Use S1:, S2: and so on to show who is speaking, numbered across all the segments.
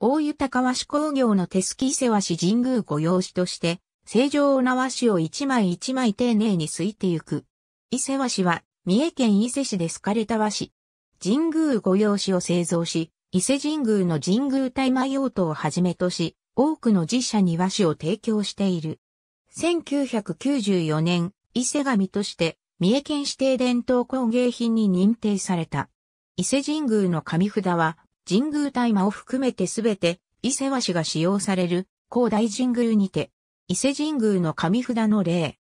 S1: 大豊和市工業の手すき伊勢和紙神宮御用紙として、正常な和紙を一枚一枚丁寧にすいてゆく。伊勢和紙は、三重県伊勢市で好かれた和紙。神宮御用紙を製造し、伊勢神宮の神宮大麻用途をはじめとし、多くの自社に和紙を提供している。1994年、伊勢神として、三重県指定伝統工芸品に認定された。伊勢神宮の紙札は、神宮大麻を含めてすべて、伊勢和紙が使用される、高大神宮にて、伊勢神宮の神札の例。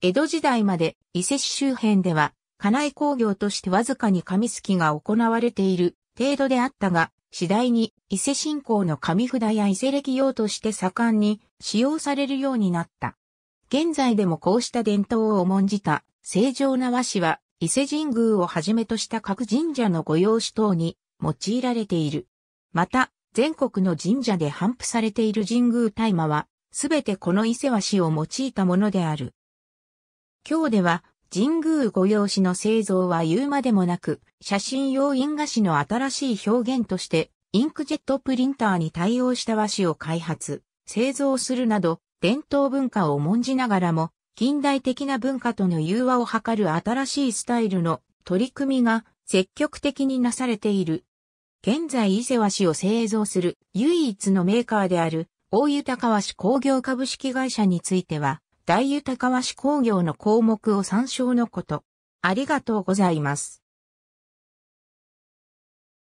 S1: 江戸時代まで伊勢市周辺では、家内工業としてわずかに紙すきが行われている程度であったが、次第に伊勢信仰の紙札や伊勢歴用として盛んに使用されるようになった。現在でもこうした伝統を重んじた正常な和紙は伊勢神宮をはじめとした各神社の御用紙等に用いられている。また、全国の神社で頒布されている神宮大麻は、すべてこの伊勢和紙を用いたものである。今日では、神宮御用紙の製造は言うまでもなく、写真用印画紙の新しい表現として、インクジェットプリンターに対応した和紙を開発、製造するなど、伝統文化を重んじながらも、近代的な文化との融和を図る新しいスタイルの取り組みが積極的になされている現在伊勢和紙を製造する唯一のメーカーである大豊和紙工業株式会社については、大豊和紙工業の項目を参照のこと。ありがとうございます。